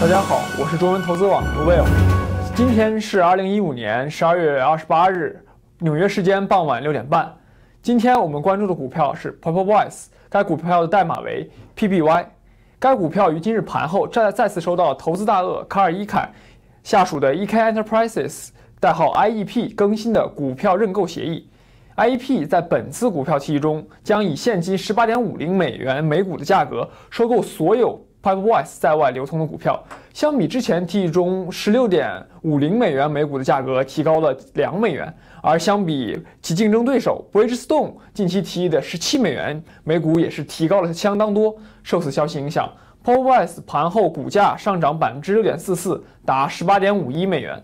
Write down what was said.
大家好，我是中文投资网 Will。今天是二零一五年十二月二十八日，纽约时间傍晚六点半。今天我们关注的股票是 Provoise，该股票的代码为 PBY。该股票于今日盘后再再次收到投资大鳄卡尔伊凯下属的 E.K Enterprises（ 代号 IEP） 更新的股票认购协议。IEP 在本次股票期议中将以现金十八点五零美元每股的价格收购所有。p i p e v i s e 在外流通的股票，相比之前提议中十六点五零美元每股的价格，提高了两美元；而相比其竞争对手 Bridgestone 近期提议的十七美元每股，也是提高了相当多。受此消息影响 p i p e v i s e 盘后股价上涨百分之六点四四，达十八点五一美元。